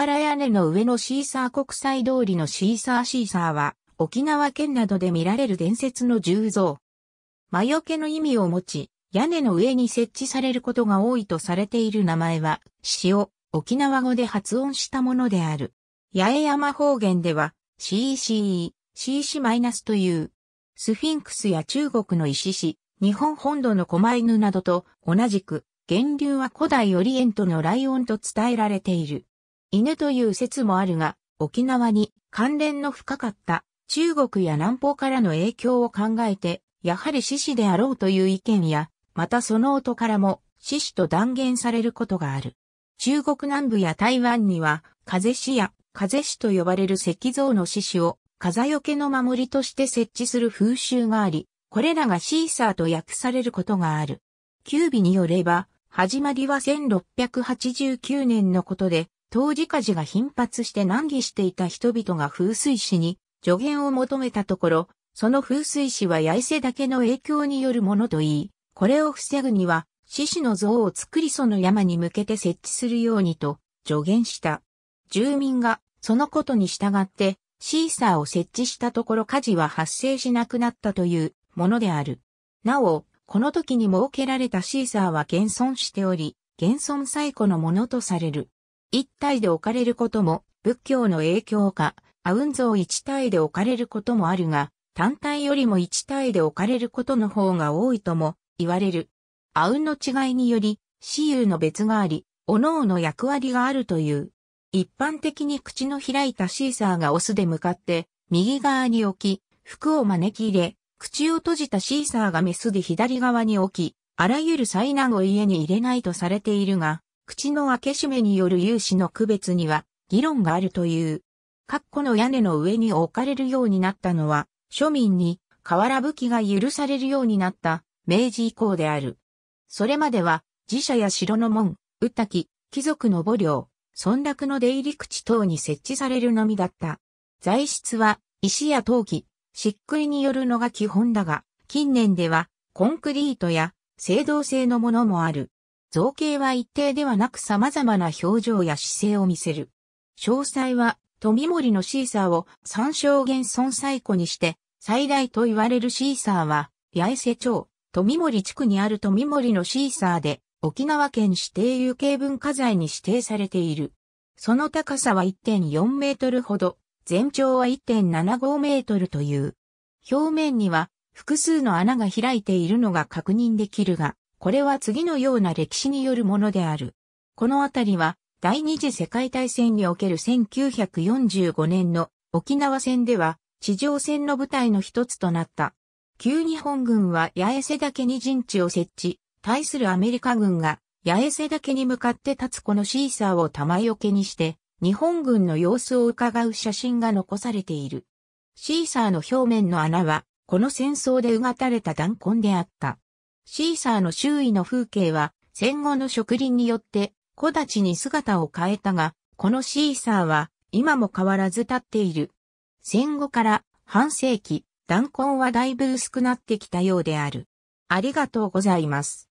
原屋根の上のシーサー国際通りのシーサーシーサーは、沖縄県などで見られる伝説の重像。魔除けの意味を持ち、屋根の上に設置されることが多いとされている名前は、塩、を沖縄語で発音したものである。八重山方言では、CCE、CC- という、スフィンクスや中国の石子、日本本土の狛犬などと同じく、源流は古代オリエントのライオンと伝えられている。犬という説もあるが、沖縄に関連の深かった中国や南方からの影響を考えて、やはり獅子であろうという意見や、またその音からも獅子と断言されることがある。中国南部や台湾には、風獅や風獅と呼ばれる石像の獅子を風よけの守りとして設置する風習があり、これらがシーサーと訳されることがある。キュービによれば、始まりは1689年のことで、当時火事が頻発して難儀していた人々が風水師に助言を求めたところ、その風水師は八重瀬けの影響によるものといい、これを防ぐには、獅子の像を作りその山に向けて設置するようにと助言した。住民がそのことに従ってシーサーを設置したところ火事は発生しなくなったというものである。なお、この時に設けられたシーサーは現存しており、現存最古のものとされる。一体で置かれることも、仏教の影響か、アウン像一体で置かれることもあるが、単体よりも一体で置かれることの方が多いとも言われる。アウンの違いにより、私有の別があり、おのおの役割があるという。一般的に口の開いたシーサーがオスで向かって、右側に置き、服を招き入れ、口を閉じたシーサーがメスで左側に置き、あらゆる災難を家に入れないとされているが、口の開け閉めによる有志の区別には議論があるという。括弧の屋根の上に置かれるようになったのは、庶民に瓦吹きが許されるようになった明治以降である。それまでは、寺社や城の門、宇滝、貴族の母領、村落の出入り口等に設置されるのみだった。材質は、石や陶器、漆喰によるのが基本だが、近年では、コンクリートや、青銅製のものもある。造形は一定ではなく様々な表情や姿勢を見せる。詳細は、富森のシーサーを参照原存最古にして、最大と言われるシーサーは、八重瀬町、富森地区にある富森のシーサーで、沖縄県指定有形文化財に指定されている。その高さは1.4メートルほど、全長は1.75メートルという。表面には複数の穴が開いているのが確認できるが、これは次のような歴史によるものである。このあたりは、第二次世界大戦における1945年の沖縄戦では、地上戦の部隊の一つとなった。旧日本軍は八重瀬岳に陣地を設置、対するアメリカ軍が八重瀬岳に向かって立つこのシーサーを玉よけにして、日本軍の様子を伺う写真が残されている。シーサーの表面の穴は、この戦争でうがたれた弾痕であった。シーサーの周囲の風景は戦後の植林によって木立に姿を変えたが、このシーサーは今も変わらず立っている。戦後から半世紀、断根はだいぶ薄くなってきたようである。ありがとうございます。